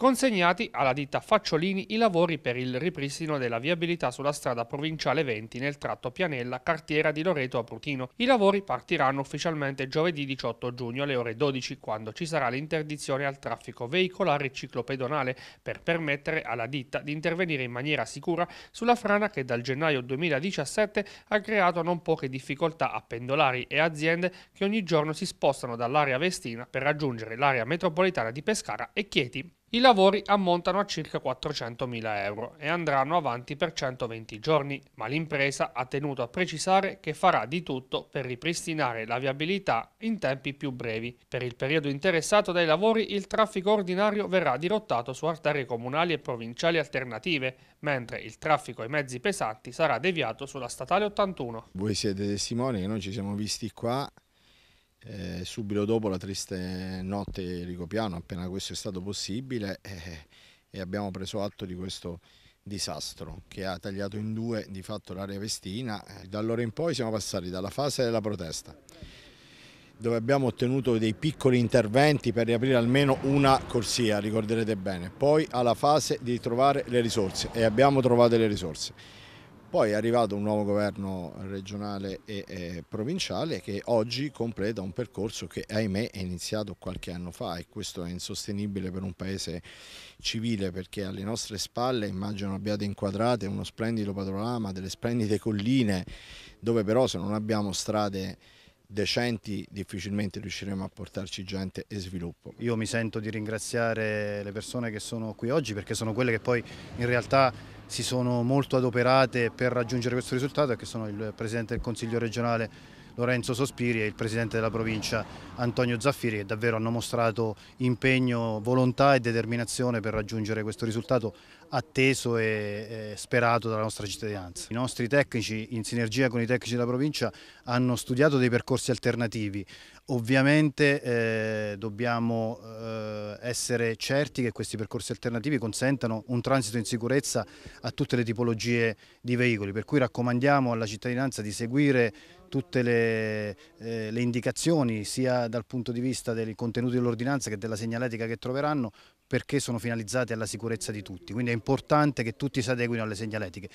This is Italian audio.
consegnati alla ditta Facciolini i lavori per il ripristino della viabilità sulla strada provinciale 20 nel tratto Pianella, cartiera di Loreto a Prutino. I lavori partiranno ufficialmente giovedì 18 giugno alle ore 12 quando ci sarà l'interdizione al traffico veicolare ciclopedonale per permettere alla ditta di intervenire in maniera sicura sulla frana che dal gennaio 2017 ha creato non poche difficoltà a pendolari e aziende che ogni giorno si spostano dall'area vestina per raggiungere l'area metropolitana di Pescara e Chieti. I lavori ammontano a circa 400.000 euro e andranno avanti per 120 giorni, ma l'impresa ha tenuto a precisare che farà di tutto per ripristinare la viabilità in tempi più brevi. Per il periodo interessato dai lavori il traffico ordinario verrà dirottato su arterie comunali e provinciali alternative, mentre il traffico ai mezzi pesanti sarà deviato sulla statale 81. Voi siete testimoni che noi ci siamo visti qua eh, subito dopo la triste notte ricopiano, appena questo è stato possibile, eh, eh, e abbiamo preso atto di questo disastro che ha tagliato in due di fatto l'area vestina. Eh, da allora in poi siamo passati dalla fase della protesta dove abbiamo ottenuto dei piccoli interventi per riaprire almeno una corsia, ricorderete bene, poi alla fase di trovare le risorse e abbiamo trovato le risorse. Poi è arrivato un nuovo governo regionale e eh, provinciale che oggi completa un percorso che ahimè è iniziato qualche anno fa e questo è insostenibile per un paese civile perché alle nostre spalle immagino abbiate inquadrate uno splendido patrolama, delle splendide colline dove però se non abbiamo strade decenti difficilmente riusciremo a portarci gente e sviluppo. Io mi sento di ringraziare le persone che sono qui oggi perché sono quelle che poi in realtà si sono molto adoperate per raggiungere questo risultato e che sono il Presidente del Consiglio regionale Lorenzo Sospiri e il presidente della provincia Antonio Zaffiri che davvero hanno mostrato impegno, volontà e determinazione per raggiungere questo risultato atteso e sperato dalla nostra cittadinanza. I nostri tecnici in sinergia con i tecnici della provincia hanno studiato dei percorsi alternativi, ovviamente eh, dobbiamo eh, essere certi che questi percorsi alternativi consentano un transito in sicurezza a tutte le tipologie di veicoli, per cui raccomandiamo alla cittadinanza di seguire tutte le, eh, le indicazioni sia dal punto di vista dei contenuti dell'ordinanza che della segnaletica che troveranno perché sono finalizzate alla sicurezza di tutti, quindi è importante che tutti si adeguino alle segnaletiche.